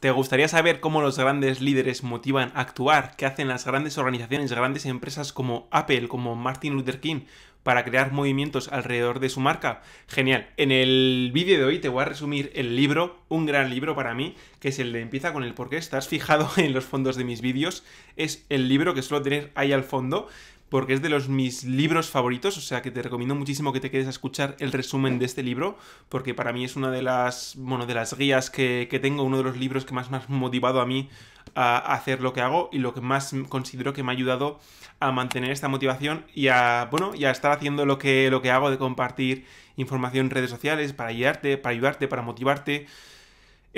¿Te gustaría saber cómo los grandes líderes motivan a actuar? ¿Qué hacen las grandes organizaciones, grandes empresas como Apple, como Martin Luther King, para crear movimientos alrededor de su marca? Genial. En el vídeo de hoy te voy a resumir el libro, un gran libro para mí, que es el de Empieza con el por qué Estás fijado en los fondos de mis vídeos. Es el libro que suelo tener ahí al fondo porque es de los mis libros favoritos, o sea que te recomiendo muchísimo que te quedes a escuchar el resumen de este libro, porque para mí es una de las, bueno, de las guías que, tengo, uno de los libros que más me ha motivado a mí a hacer lo que hago y lo que más considero que me ha ayudado a mantener esta motivación y a, bueno, ya estar haciendo lo que, lo que hago de compartir información en redes sociales para guiarte, para ayudarte, para motivarte.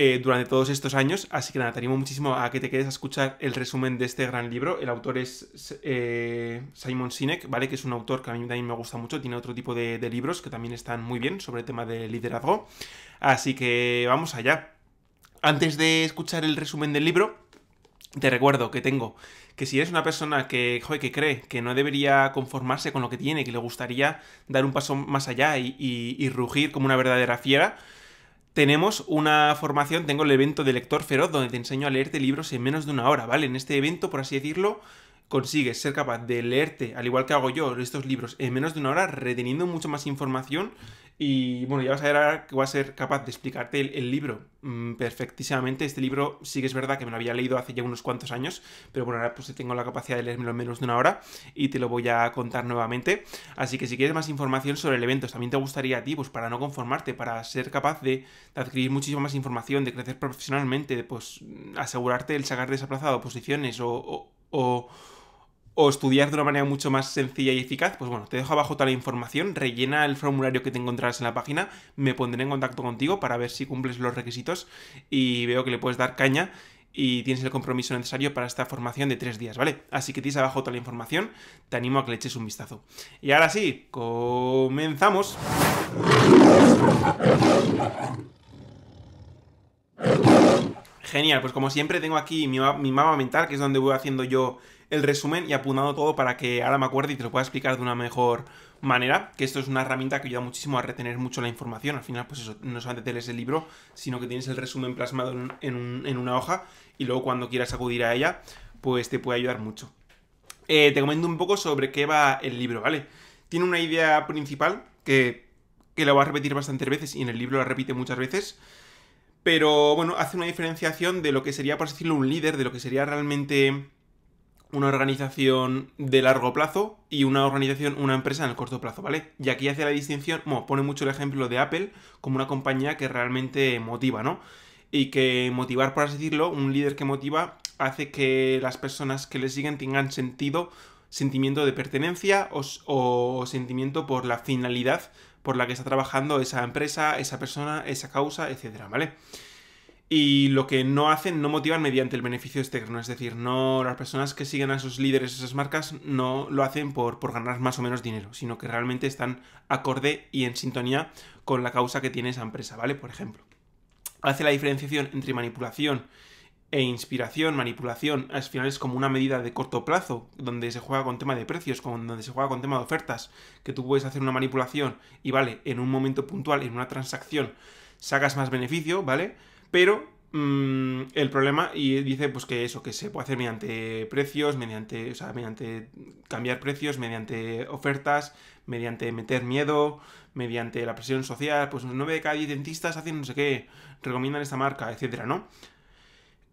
Eh, durante todos estos años. Así que nada, te animo muchísimo a que te quedes a escuchar el resumen de este gran libro. El autor es eh, Simon Sinek, ¿vale? Que es un autor que a mí me gusta mucho. Tiene otro tipo de, libros que también están muy bien sobre el tema de liderazgo. Así que vamos allá. Antes de escuchar el resumen del libro, te recuerdo que tengo que si eres una persona que, que cree que no debería conformarse con lo que tiene, que le gustaría dar un paso más allá y rugir como una verdadera fiera, tenemos una formación, tengo el evento de lector feroz donde te enseño a leerte libros en menos de una hora, ¿vale? En este evento, por así decirlo, consigues ser capaz de leerte, al igual que hago yo, estos libros en menos de una hora, reteniendo mucho más información. Y bueno, ya vas a ver ahora que voy a ser capaz de explicarte el, libro mm, perfectísimamente. Este libro sí que es verdad que me lo había leído hace ya unos cuantos años, pero bueno, ahora pues tengo la capacidad de leérmelo en menos de una hora y te lo voy a contar nuevamente. Así que si quieres más información sobre el evento, también te gustaría a ti, pues para no conformarte, para ser capaz de, adquirir muchísima más información, de crecer profesionalmente, de pues asegurarte el sacar desaplazado posiciones o o estudiar de una manera mucho más sencilla y eficaz, pues bueno, te dejo abajo toda la información, rellena el formulario que te encontrarás en la página, me pondré en contacto contigo para ver si cumples los requisitos y veo que le puedes dar caña y tienes el compromiso necesario para esta formación de tres días, ¿vale? Así que tienes abajo toda la información, te animo a que le eches un vistazo. Y ahora sí, comenzamos. Genial, pues como siempre tengo aquí mi, mi mapa mental, que es donde voy haciendo yo el resumen y apuntado todo para que ahora me acuerde y te lo pueda explicar de una mejor manera, que esto es una herramienta que ayuda muchísimo a retener mucho la información. Al final, pues eso, no solamente te lees el libro, sino que tienes el resumen plasmado en, una hoja y luego cuando quieras acudir a ella, pues te puede ayudar mucho. Eh, te comento un poco sobre qué va el libro, ¿vale? Tiene una idea principal que, la va a repetir bastantes veces y en el libro la repite muchas veces. Pero bueno, hace una diferenciación de lo que sería, por decirlo, un líder, de lo que sería realmente una organización de largo plazo y una organización, una empresa en el corto plazo, ¿vale? Y aquí hace la distinción, pone mucho el ejemplo de Apple como una compañía que realmente motiva, ¿no? Y que motivar, por así decirlo, un líder que motiva hace que las personas que le siguen tengan sentido, sentimiento de pertenencia o, sentimiento por la finalidad por la que está trabajando esa empresa, esa persona, esa causa, etcétera, ¿vale? vale y lo que no hacen no motivan mediante el beneficio externo, es decir, no las personas que siguen a esos líderes, esas marcas, no lo hacen por, por ganar más o menos dinero, sino que realmente están acorde y en sintonía con la causa que tiene esa empresa, ¿vale? Por ejemplo, hace la diferenciación entre manipulación e inspiración, manipulación, al final es como una medida de corto plazo, donde se juega con tema de precios, como donde se juega con tema de ofertas, que tú puedes hacer una manipulación y vale, en un momento puntual, en una transacción, sacas más beneficio, ¿vale? pero mm, el problema, y dice pues que eso, que se puede hacer mediante precios, mediante, o sea, mediante cambiar precios, mediante ofertas, mediante meter miedo, mediante la presión social, pues no de cada hay dentistas hacen no sé qué, recomiendan esta marca, etcétera, ¿no?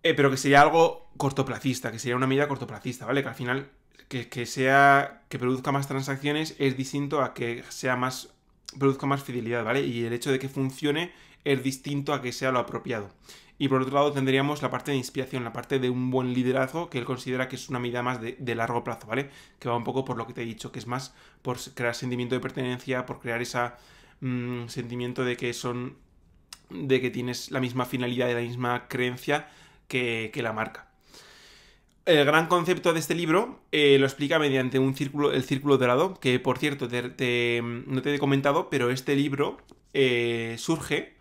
Eh, pero que sería algo cortoplacista, que sería una medida cortoplacista, ¿vale? Que al final que, que, sea que produzca más transacciones es distinto a que sea más produzca más fidelidad, ¿vale? Y el hecho de que funcione el distinto a que sea lo apropiado. Y por otro lado tendríamos la parte de inspiración, la parte de un buen liderazgo que él considera que es una medida más de, largo plazo, ¿vale? Que va un poco por lo que te he dicho, que es más por crear sentimiento de pertenencia, por crear ese mm, sentimiento de que son. de que tienes la misma finalidad y la misma creencia que, la marca. El gran concepto de este libro eh, lo explica mediante un círculo, el círculo dorado, que por cierto mm, no te he comentado, pero este libro eh, surge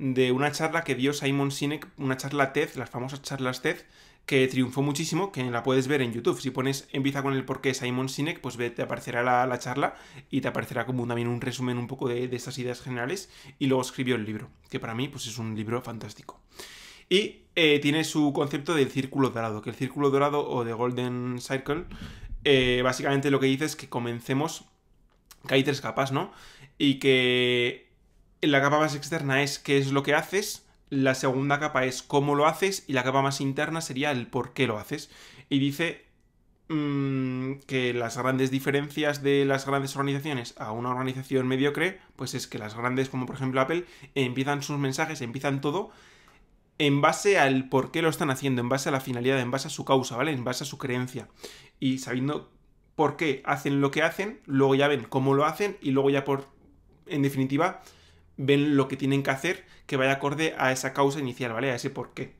de una charla que dio Simon Sinek, una charla TED, las famosas charlas TED, que triunfó muchísimo, que la puedes ver en YouTube. Si pones empieza con el porqué Simon Sinek, pues te aparecerá la, la, charla y te aparecerá como también un resumen un poco de, de estas ideas generales. Y luego escribió el libro, que para mí pues es un libro fantástico. Y eh, tiene su concepto del círculo dorado, que el círculo dorado o de Golden Circle, eh, básicamente lo que dice es que comencemos, que hay tres capas, ¿no? Y que la capa más externa es qué es lo que haces, la segunda capa es cómo lo haces y la capa más interna sería el por qué lo haces. Y dice mm, que las grandes diferencias de las grandes organizaciones a una organización mediocre, pues es que las grandes como por ejemplo Apple empiezan sus mensajes, empiezan todo en base al por qué lo están haciendo, en base a la finalidad, en base a su causa, ¿vale? En base a su creencia. Y sabiendo por qué hacen lo que hacen, luego ya ven cómo lo hacen y luego ya por, en definitiva, ven lo que tienen que hacer que vaya acorde a esa causa inicial, ¿vale? A ese por qué.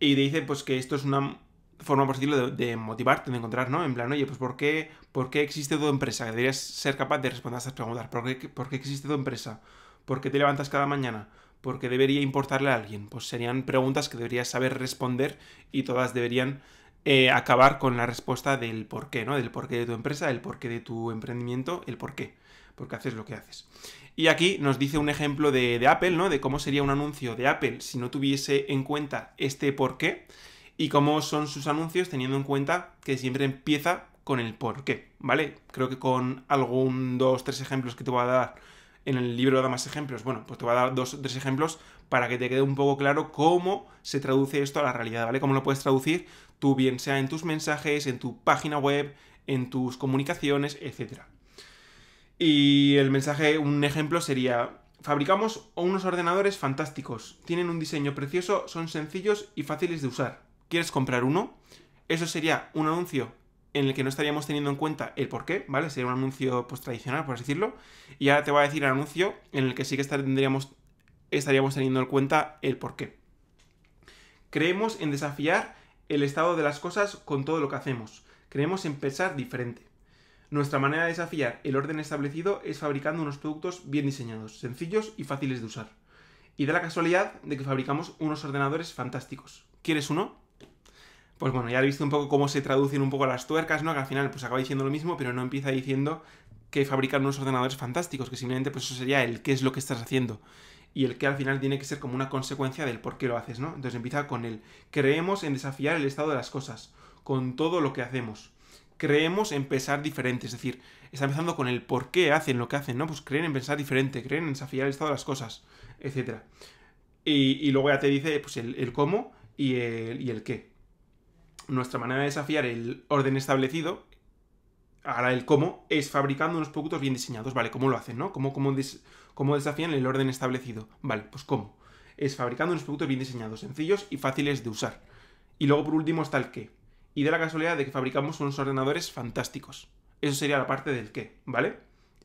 Y te dicen, pues que esto es una forma, por decirlo, de, motivarte, de encontrar, ¿no? En plan, oye, pues ¿por qué, ¿por existe tu empresa? Deberías ser capaz de responder a estas preguntas. ¿Por qué, existe tu empresa? ¿Por qué te levantas cada mañana? ¿Por qué debería importarle a alguien? Pues serían preguntas que deberías saber responder y todas deberían eh, acabar con la respuesta del por qué, ¿no? Del por qué de tu empresa, el por qué de tu emprendimiento, el por qué. Porque haces lo que haces. Y aquí nos dice un ejemplo de, Apple, ¿no? De cómo sería un anuncio de Apple si no tuviese en cuenta este por qué y cómo son sus anuncios teniendo en cuenta que siempre empieza con el por qué, ¿vale? Creo que con algún dos, tres ejemplos que te voy a dar en el libro da más ejemplos, bueno, pues te voy a dar dos o tres ejemplos para que te quede un poco claro cómo se traduce esto a la realidad, ¿vale? Cómo lo puedes traducir tú, bien sea en tus mensajes, en tu página web, en tus comunicaciones, etcétera. Y el mensaje, un ejemplo sería, fabricamos unos ordenadores fantásticos, tienen un diseño precioso, son sencillos y fáciles de usar. ¿Quieres comprar uno? Eso sería un anuncio en el que no estaríamos teniendo en cuenta el por qué, ¿vale? Sería un anuncio pues, tradicional, por así decirlo. Y ahora te va a decir el anuncio en el que sí que estaríamos teniendo en cuenta el por qué. Creemos en desafiar el estado de las cosas con todo lo que hacemos. Creemos en pensar diferente. Nuestra manera de desafiar el orden establecido es fabricando unos productos bien diseñados, sencillos y fáciles de usar. Y da la casualidad de que fabricamos unos ordenadores fantásticos. ¿Quieres uno? Pues bueno, ya he visto un poco cómo se traducen un poco las tuercas, ¿no? Que al final pues acaba diciendo lo mismo, pero no empieza diciendo que fabrican unos ordenadores fantásticos, que simplemente pues eso sería el qué es lo que estás haciendo. Y el que al final tiene que ser como una consecuencia del por qué lo haces, ¿no? Entonces empieza con el creemos en desafiar el estado de las cosas, con todo lo que hacemos creemos en pensar diferente, es decir, está empezando con el por qué hacen lo que hacen, ¿no? Pues creen en pensar diferente, creen en desafiar el estado de las cosas, etc. Y, luego ya te dice pues, el, cómo y el, y el qué. Nuestra manera de desafiar el orden establecido ahora el cómo es fabricando unos productos bien diseñados. Vale, ¿cómo lo hacen, no? ¿Cómo, cómo, ¿Cómo, desafían el orden establecido? Vale, pues ¿cómo? Es fabricando unos productos bien diseñados, sencillos y fáciles de usar. Y luego por último está el qué y de la casualidad de que fabricamos unos ordenadores fantásticos. Eso sería la parte del qué, ¿vale?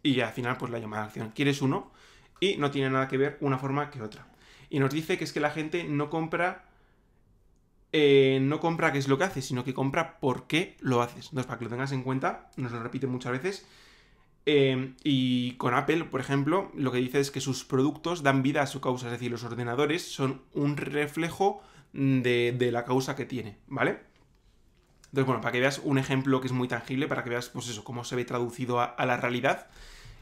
Y al final, pues la llamada acción. Quieres uno y no tiene nada que ver una forma que otra. Y nos dice que es que la gente no compra. Eh, no compra qué es lo que hace, sino que compra por qué lo haces. Entonces, para que lo tengas en cuenta, nos lo repite muchas veces. Eh, y con Apple, por ejemplo, lo que dice es que sus productos dan vida a su causa, es decir, los ordenadores son un reflejo de la causa que tiene, ¿vale? Entonces, bueno, para que veas un ejemplo que es muy tangible, para que veas, pues eso, cómo se ve traducido a, la realidad.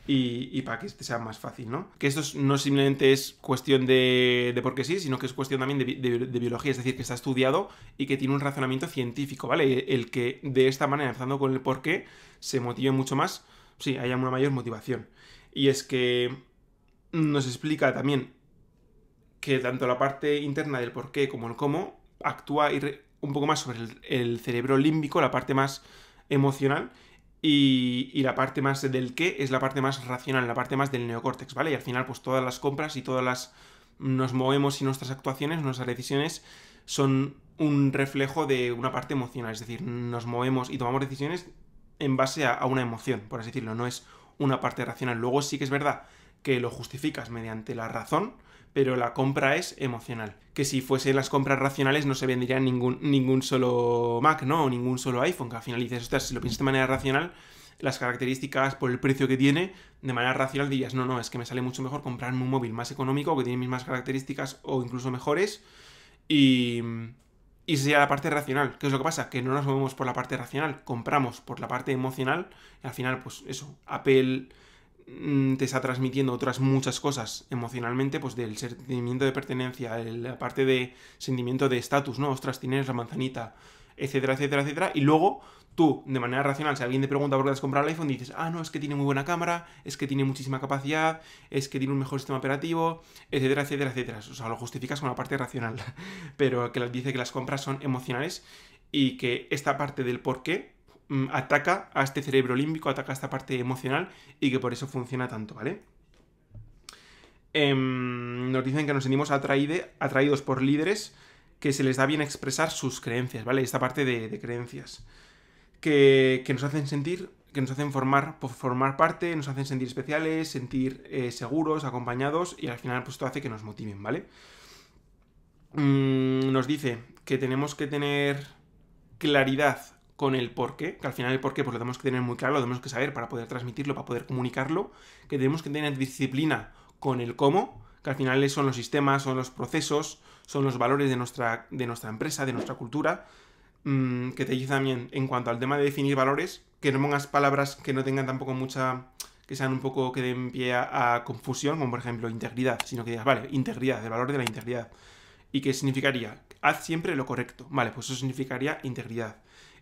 Y, para que sea más fácil, ¿no? Que esto no simplemente es cuestión de, por qué sí, sino que es cuestión también de, biología, es decir, que está estudiado y que tiene un razonamiento científico, ¿vale? El que de esta manera, empezando con el por qué, se motive mucho más, sí, haya una mayor motivación. Y es que nos explica también que tanto la parte interna del por qué como el cómo actúa y un poco más sobre el, cerebro límbico, la parte más emocional, y, y, la parte más del qué es la parte más racional, la parte más del neocórtex, ¿vale? Y al final, pues todas las compras y todas las. nos movemos y nuestras actuaciones, nuestras decisiones son un reflejo de una parte emocional, es decir, nos movemos y tomamos decisiones en base a, a una emoción, por así decirlo, no es una parte racional. Luego sí que es verdad que lo justificas mediante la razón, pero la compra es emocional. Que si fuesen las compras racionales no se vendría ningún, ningún solo Mac, ¿no? O ningún solo iPhone, que al final dices, ostras, si lo piensas de manera racional, las características por el precio que tiene, de manera racional dirías, no, no, es que me sale mucho mejor comprarme un móvil más económico que tiene mismas características o incluso mejores y... Y sería la parte racional. ¿Qué es lo que pasa? Que no nos movemos por la parte racional, compramos por la parte emocional y al final, pues eso, Apple Mm, te está transmitiendo otras muchas cosas emocionalmente, pues del sentimiento de pertenencia, la parte de sentimiento de estatus, ¿no? Ostras, tienes la manzanita, etcétera, etcétera, etcétera. Y luego tú, de manera racional, si alguien te pregunta por qué has comprado el iPhone, dices, ah, no, es que tiene muy buena cámara, es que tiene muchísima capacidad, es que tiene un mejor sistema operativo, etcétera, etcétera, etcétera. O sea, lo justificas con la parte racional, pero que dice que las compras son emocionales y que esta parte del por qué Mm, ataca a este cerebro límbico, ataca a esta parte emocional y que por eso funciona tanto, ¿vale? Em, nos dicen que nos sentimos atraídos por líderes que se les da bien expresar sus creencias, ¿vale? Esta parte de, creencias. Que, nos hacen sentir, que nos hacen formar, formar parte, nos hacen sentir especiales, sentir eh, seguros, acompañados y al final pues esto hace que nos motiven, ¿vale? Mm, nos dice que tenemos que tener claridad con el porqué, que al final el porqué pues lo tenemos que tener muy claro, lo tenemos que saber para poder transmitirlo, para poder comunicarlo, que tenemos que tener disciplina con el cómo, que al final son los sistemas, son los procesos, son los valores de nuestra, de nuestra empresa, de nuestra cultura, mm, que te dice también en cuanto al tema de definir valores, que no pongas palabras que no tengan tampoco mucha que sean un poco que den pie a, a confusión, como por ejemplo integridad, sino que digas, vale, integridad, el valor de la integridad. ¿Y qué significaría? Haz siempre lo correcto. Vale, pues eso significaría integridad.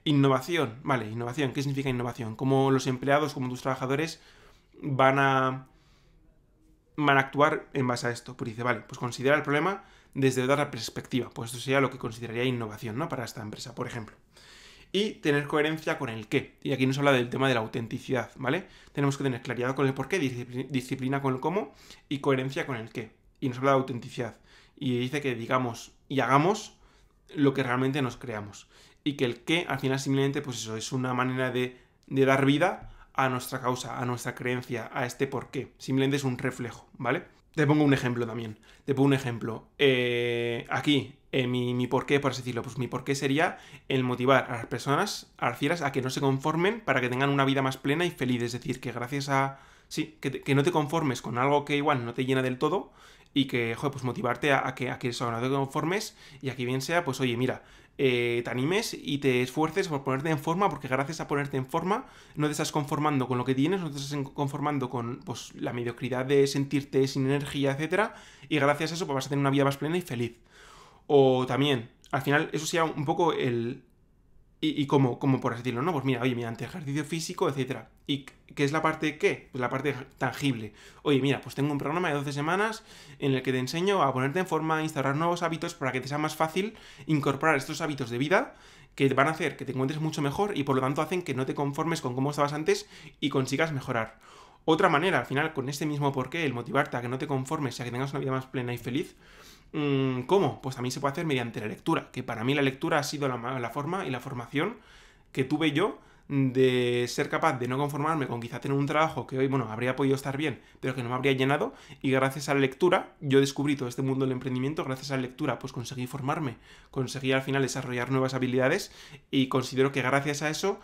Innovación, vale, innovación, ¿qué significa innovación? Cómo los empleados, como tus trabajadores van a van a actuar en base a esto. Pues dice, vale, pues considera el problema desde otra perspectiva. Pues esto sería lo que consideraría innovación, ¿no? Para esta empresa, por ejemplo. Y tener coherencia con el qué. Y aquí nos habla del tema de la autenticidad, ¿vale? Tenemos que tener claridad con el por qué, disciplina con el cómo y coherencia con el qué. Y nos habla de autenticidad. Y dice que digamos y hagamos lo que realmente nos creamos y que el qué al final simplemente pues eso es una manera de, dar vida a nuestra causa, a nuestra creencia, a este por qué. Simplemente es un reflejo, ¿vale? Te pongo un ejemplo también. Te pongo un ejemplo. Eh, aquí, eh, mi, mi por qué, por así decirlo, pues mi por qué sería el motivar a las personas, a las fieras, a que no se conformen para que tengan una vida más plena y feliz. Es decir, que gracias a... Sí, que, no te conformes con algo que igual no te llena del todo, y que, joder, pues motivarte a, que, a que eso, no te conformes y aquí bien sea, pues oye, mira, eh, te animes y te esfuerces por ponerte en forma, porque gracias a ponerte en forma no te estás conformando con lo que tienes, no te estás conformando con pues, la mediocridad de sentirte sin energía, etc. Y gracias a eso pues, vas a tener una vida más plena y feliz. O también, al final, eso sería un poco el, y, como, como por así decirlo, ¿no? Pues mira, oye, mediante ejercicio físico, etcétera. ¿Y qué es la parte qué? Pues la parte tangible. Oye, mira, pues tengo un programa de 12 semanas en el que te enseño a ponerte en forma, a instaurar nuevos hábitos para que te sea más fácil incorporar estos hábitos de vida que te van a hacer que te encuentres mucho mejor y por lo tanto hacen que no te conformes con cómo estabas antes y consigas mejorar. Otra manera, al final, con este mismo porqué, el motivarte a que no te conformes y a que tengas una vida más plena y feliz, Mm, ¿Cómo? Pues también se puede hacer mediante la lectura, que para mí la lectura ha sido la, la forma y la formación que tuve yo de ser capaz de no conformarme con quizá tener un trabajo que hoy, bueno, habría podido estar bien, pero que no me habría llenado. Y gracias a la lectura, yo descubrí todo este mundo del emprendimiento. Gracias a la lectura, pues conseguí formarme, conseguí al final desarrollar nuevas habilidades. Y considero que gracias a eso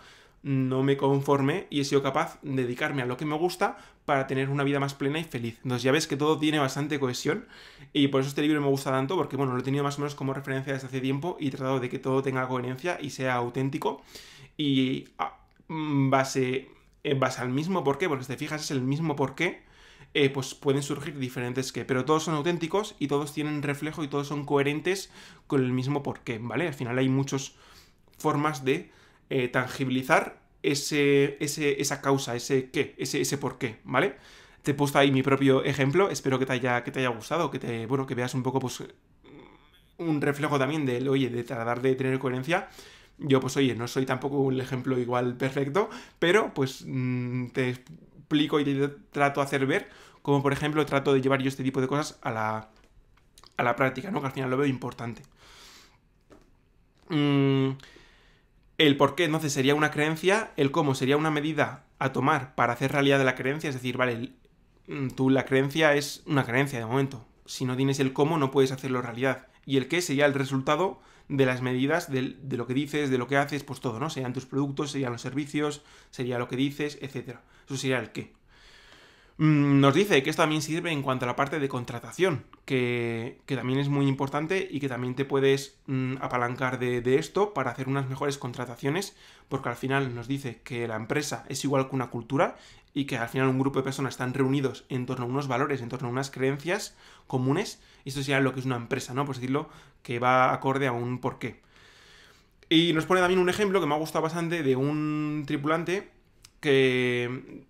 no me conformé y he sido capaz de dedicarme a lo que me gusta para tener una vida más plena y feliz. Entonces ya ves que todo tiene bastante cohesión y por eso este libro me gusta tanto porque bueno, lo he tenido más o menos como referencia desde hace tiempo y he tratado de que todo tenga coherencia y sea auténtico y ah, mm, base, eh, base al mismo por qué, porque si te fijas es el mismo por eh, pues pueden surgir diferentes que, pero todos son auténticos y todos tienen reflejo y todos son coherentes con el mismo porqué, ¿vale? Al final hay muchas formas de eh, tangibilizar ese, esa causa, ese qué, ese, ese por qué, ¿vale? Te he puesto ahí mi propio ejemplo, espero que te haya, que te haya gustado, que te, bueno, que veas un poco, pues, un reflejo también del, oye, de tratar de tener coherencia. Yo, pues, oye, no soy tampoco un ejemplo igual perfecto, pero, pues, mm, te explico y te trato de hacer ver como, por ejemplo, trato de llevar yo este tipo de cosas a la, a la práctica, ¿no? Que al final lo veo importante. Mm, el por qué entonces sería una creencia, el cómo sería una medida a tomar para hacer realidad de la creencia, es decir, vale, mm, tú la creencia es una creencia de momento. Si no tienes el cómo, no puedes hacerlo realidad. Y el qué sería el resultado de las medidas, de, de lo que dices, de lo que haces, pues todo, ¿no? Serían tus productos, serían los servicios, sería lo que dices, etc. Eso sería el qué. Mm, nos dice que esto también sirve en cuanto a la parte de contratación, que, también es muy importante y que también te puedes mm, apalancar de, esto para hacer unas mejores contrataciones, porque al final nos dice que la empresa es igual que una cultura y que al final un grupo de personas están reunidos en torno a unos valores, en torno a unas creencias comunes, y esto sería lo que es una empresa, ¿no? Por decirlo, que va acorde a un porqué. Y nos pone también un ejemplo que me ha gustado bastante de un tripulante que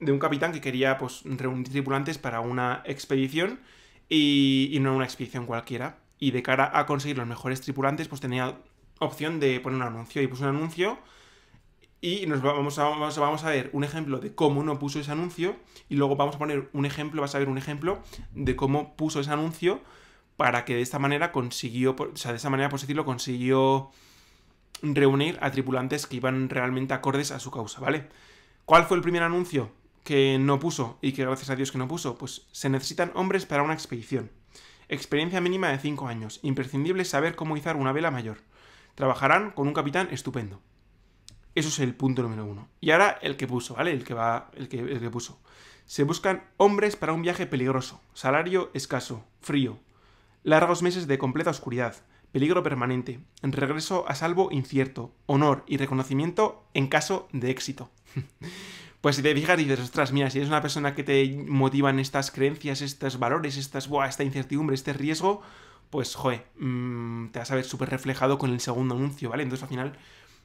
de un capitán que quería pues, reunir tripulantes para una expedición y, y no una expedición cualquiera. Y de cara a conseguir los mejores tripulantes, pues tenía opción de poner un anuncio. Y puso un anuncio y nos vamos a, vamos, ver un ejemplo de cómo uno puso ese anuncio y luego vamos a poner un ejemplo, vas a ver un ejemplo de cómo puso ese anuncio para que de esta manera consiguió, o sea, de esta manera, por decirlo, consiguió reunir a tripulantes que iban realmente acordes a su causa, ¿vale? ¿Cuál fue el primer anuncio? que no puso y que gracias a Dios que no puso, pues se necesitan hombres para una expedición. Experiencia mínima de 5 años. Imprescindible saber cómo izar una vela mayor. Trabajarán con un capitán estupendo. Eso es el punto número uno. Y ahora el que puso, ¿vale? El que va. El que, el que puso. Se buscan hombres para un viaje peligroso. Salario escaso. Frío. Largos meses de completa oscuridad. Peligro permanente. Regreso a salvo incierto. Honor y reconocimiento en caso de éxito. Pues si te fijas, y dices, ostras, mira, si eres una persona que te motivan estas creencias, estos valores, estas, esta incertidumbre, este riesgo, pues, joder, mm, te vas a ver súper reflejado con el segundo anuncio, ¿vale? Entonces, al final,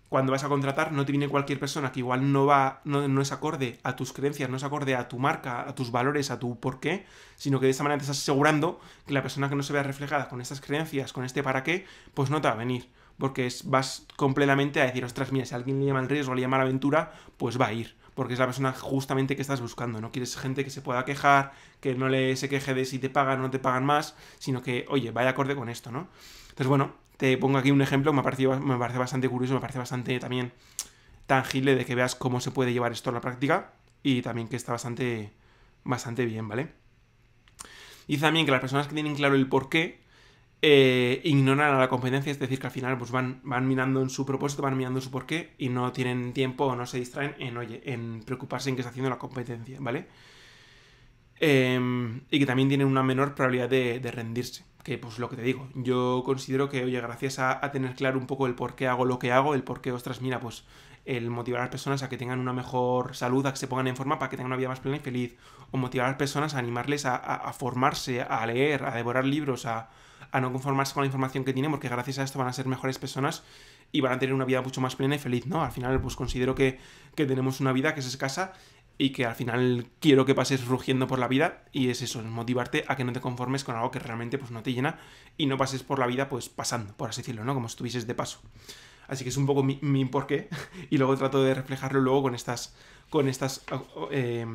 cuando vas a contratar, no te viene cualquier persona que igual no va, no, es acorde a tus creencias, no es acorde a tu marca, a tus valores, a tu por qué, sino que de esa manera te estás asegurando que la persona que no se vea reflejada con estas creencias, con este para qué, pues no te va a venir. Porque vas completamente a decir, ostras, mira, si alguien le llama el riesgo, le llama la aventura, pues va a ir porque es la persona justamente que estás buscando. No quieres gente que se pueda quejar, que no le se queje de si te pagan o no te pagan más, sino que, oye, vaya acorde con esto, ¿no? Entonces, bueno, te pongo aquí un ejemplo que me, me parece bastante curioso, me parece bastante también tangible de que veas cómo se puede llevar esto a la práctica y también que está bastante, bastante bien, ¿vale? Y también que las personas que tienen claro el por qué eh, ignoran a la competencia, es decir, que al final pues van, van mirando en su propósito, van mirando en su porqué y no tienen tiempo o no se distraen en, oye, en preocuparse en qué está haciendo la competencia, ¿vale? Em, y que también tienen una menor probabilidad de, rendirse. Que pues lo que te digo, yo considero que, oye, gracias a, tener claro un poco el por qué hago lo que hago, el por qué, ostras, mira, pues el motivar a las personas a que tengan una mejor salud, a que se pongan en forma para que tengan una vida más plena y feliz, o motivar a las personas a animarles a formarse, a leer, a devorar libros, a, a no conformarse con la información que tiene, porque gracias a esto van a ser mejores personas y van a tener una vida mucho más plena y feliz, ¿no? Al final, pues considero que, tenemos una vida que es escasa y que al final quiero que pases rugiendo por la vida y es eso, motivarte a que no te conformes con algo que realmente pues no te llena y no pases por la vida pues pasando, por así decirlo, ¿no? Como si estuvieses de paso. Así que es un poco mi, mi porqué y luego trato de reflejarlo luego con estas, con estas eh,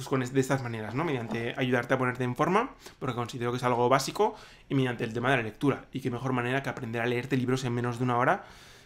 pues con de estas maneras, ¿no? Mediante ayudarte a ponerte en forma, porque considero que es algo básico, y mediante el tema de la lectura. Y qué mejor manera que aprender a leerte libros en menos de una hora,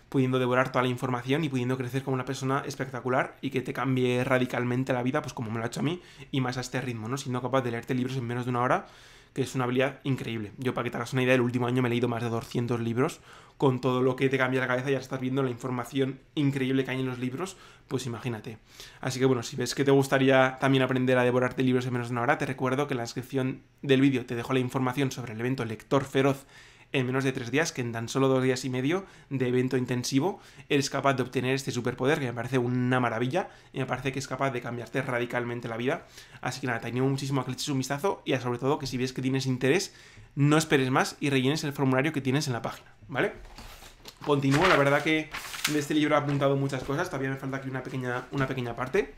pudiendo devorar toda la información y pudiendo crecer como una persona espectacular y que te cambie radicalmente la vida, pues como me lo ha hecho a mí, y más a este ritmo, ¿no? Siendo capaz de leerte libros en menos de una hora que es una habilidad increíble. Yo, para que te hagas una idea, el último año me he leído más de 200 libros, con todo lo que te cambia la cabeza, ya estás viendo la información increíble que hay en los libros, pues imagínate. Así que bueno, si ves que te gustaría también aprender a devorarte libros en menos de una hora, te recuerdo que en la descripción del vídeo te dejo la información sobre el evento Lector Feroz en menos de tres días, que en tan solo dos días y medio de evento intensivo, eres capaz de obtener este superpoder, que me parece una maravilla, y me parece que es capaz de cambiarte radicalmente la vida. Así que nada, te animo muchísimo a que le un vistazo y sobre todo que si ves que tienes interés, no esperes más y rellenes el formulario que tienes en la página, ¿vale? Continúo, la verdad que de este libro he apuntado muchas cosas, todavía me falta aquí una pequeña, una pequeña parte,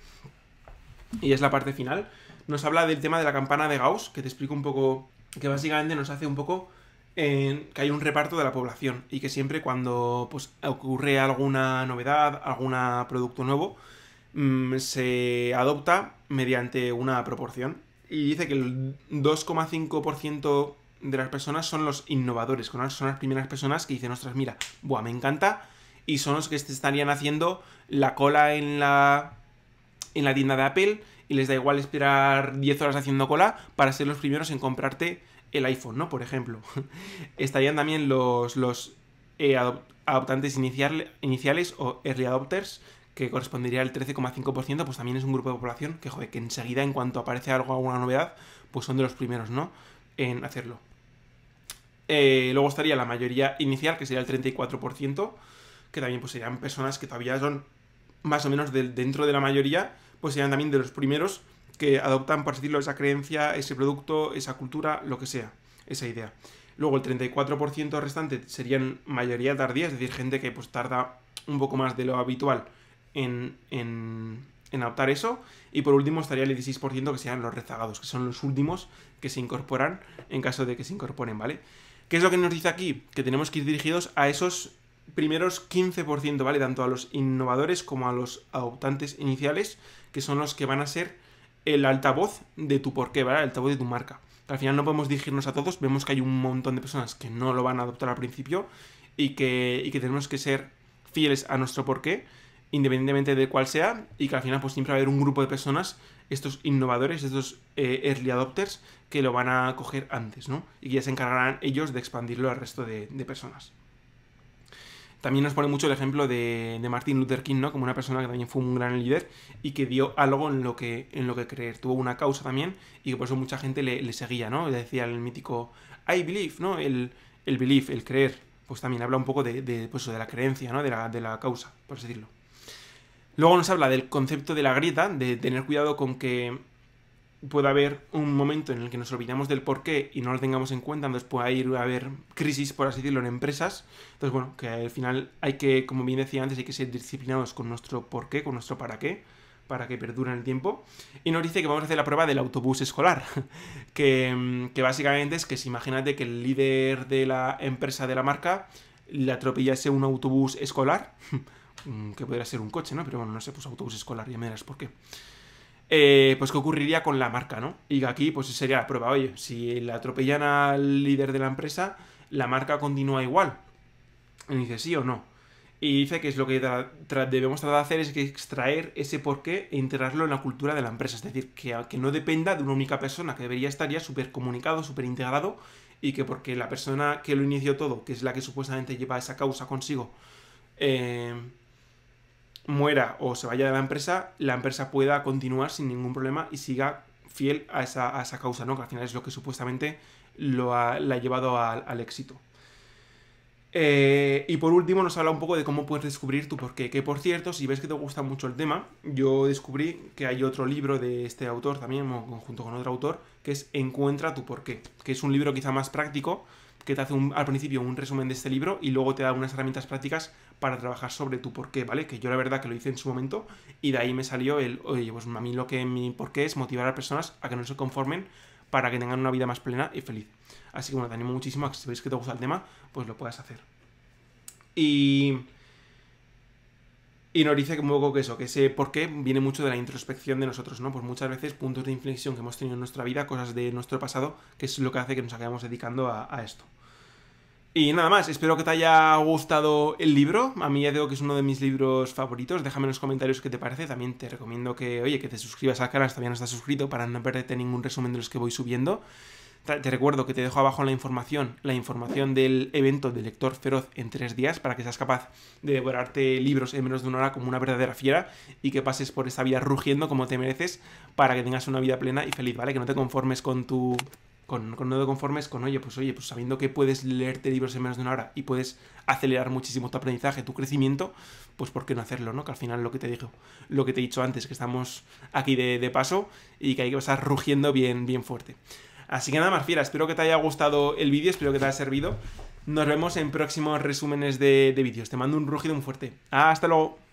y es la parte final. Nos habla del tema de la campana de Gauss, que te explico un poco, que básicamente nos hace un poco en que hay un reparto de la población y que siempre cuando pues, ocurre alguna novedad, algún producto nuevo, mm, se adopta mediante una proporción. Y dice que el 2,5% de las personas son los innovadores, son las primeras personas que dicen, ostras, mira, buah, me encanta, y son los que estarían haciendo la cola en la, en la tienda de Apple y les da igual esperar 10 horas haciendo cola para ser los primeros en comprarte el iPhone, ¿no? Por ejemplo. Estarían también los, los eh, adoptantes iniciales o early adopters, que correspondería al 13,5%, pues también es un grupo de población que, joder, que enseguida, en cuanto aparece algo, alguna novedad, pues son de los primeros, ¿no? En hacerlo. Eh, luego estaría la mayoría inicial, que sería el 34%, que también pues serían personas que todavía son más o menos del dentro de la mayoría, pues serían también de los primeros que adoptan, por decirlo, esa creencia, ese producto, esa cultura, lo que sea, esa idea. Luego el 34% restante serían mayoría tardía, es decir, gente que pues tarda un poco más de lo habitual en, en, en adoptar eso. Y por último estaría el 16% que serían los rezagados, que son los últimos que se incorporan en caso de que se incorporen, ¿vale? ¿Qué es lo que nos dice aquí? Que tenemos que ir dirigidos a esos primeros 15%, ¿vale? Tanto a los innovadores como a los adoptantes iniciales, que son los que van a ser el altavoz de tu porqué, ¿vale? El altavoz de tu marca. Al final no podemos dirigirnos a todos, vemos que hay un montón de personas que no lo van a adoptar al principio y que, y que tenemos que ser fieles a nuestro porqué, independientemente de cuál sea, y que al final pues siempre va a haber un grupo de personas, estos innovadores, estos eh, early adopters, que lo van a coger antes, ¿no? Y que ya se encargarán ellos de expandirlo al resto de personas. También nos pone mucho el ejemplo de, de, Martin Luther King, ¿no? Como una persona que también fue un gran líder y que dio algo en lo que, en lo que creer. Tuvo una causa también y que por eso mucha gente le, seguía, ¿no? Le decía el mítico I believe, ¿no? El, belief, el creer. Pues también habla un poco de, pues de, la creencia, ¿no? De la, de la causa, por así decirlo. Luego nos habla del concepto de la grieta, de tener cuidado con que puede haber un momento en el que nos olvidamos del porqué y no lo tengamos en cuenta, entonces puede ir a haber crisis, por así decirlo, en empresas. Entonces, bueno, que al final hay que, como bien decía antes, hay que ser disciplinados con nuestro porqué, con nuestro para qué, para que perdure el tiempo. Y nos dice que vamos a hacer la prueba del autobús escolar, mm, que, básicamente es que si imagínate que el líder de la empresa de la marca le atropellase un autobús escolar, mm, que podría ser un coche, ¿no? Pero bueno, no sé, pues autobús escolar, ya me dirás por qué. Eh, pues qué ocurriría con la marca, ¿no? Y aquí pues sería la prueba, oye, si le atropellan al líder de la empresa, la marca continúa igual. Y dice sí o no. Y dice que es lo que debemos tratar de hacer es extraer ese porqué e integrarlo en la cultura de la empresa. Es decir, que, que no dependa de una única persona, que debería estar ya súper comunicado, súper integrado, y que porque la persona que lo inició todo, que es la que supuestamente lleva esa causa consigo, eh, muera o se vaya de la empresa, la empresa pueda continuar sin ningún problema y siga fiel a esa, causa, ¿no? Que al final es lo que supuestamente lo ha, la ha llevado al éxito. Eh, y por último nos habla un poco de cómo puedes descubrir tu porqué. Que por cierto, si ves que te gusta mucho el tema, yo descubrí que hay otro libro de este autor también, junto con otro autor, que es Encuentra tu porqué, que es un libro quizá más práctico, que te hace al principio un resumen de este libro y luego te da unas herramientas prácticas para trabajar sobre tu porqué, ¿vale? Que yo la verdad que lo hice en su momento y de ahí me salió el, oye, pues a mí lo que mi porqué es motivar a personas a que no se conformen para que tengan una vida más plena y feliz. Así que bueno, te animo muchísimo a que si veis que te gusta el tema, pues lo puedas hacer. Y... Y nos dice que un poco que eso, que ese por qué viene mucho de la introspección de nosotros, ¿no? Pues muchas veces puntos de inflexión que hemos tenido en nuestra vida, cosas de nuestro pasado, que es lo que hace que nos acabemos dedicando a esto. Y nada más, espero que te haya gustado el libro. A mí ya digo que es uno de mis libros favoritos. Déjame en los comentarios qué te parece. También te recomiendo que, oye, que te suscribas al canal si todavía no estás suscrito para no perderte ningún resumen de los que voy subiendo. Te recuerdo que te dejo abajo la información, la información del evento del lector feroz en tres días para que seas capaz de devorarte libros en menos de una hora como una verdadera fiera y que pases por esta vida rugiendo como te mereces para que tengas una vida plena y feliz, ¿vale? Que no te conformes con tu con, con no de conformes con, oye, pues oye, pues sabiendo que puedes leerte libros en menos de una hora y puedes acelerar muchísimo tu aprendizaje, tu crecimiento, pues por qué no hacerlo, ¿no? Que al final lo que te digo, lo que te he dicho antes, que estamos aquí de, paso y que hay que pasar rugiendo bien, bien fuerte. Así que nada más, fiera, espero que te haya gustado el vídeo, espero que te haya servido. Nos vemos en próximos resúmenes de, de vídeos. Te mando un rugido muy fuerte. Hasta luego.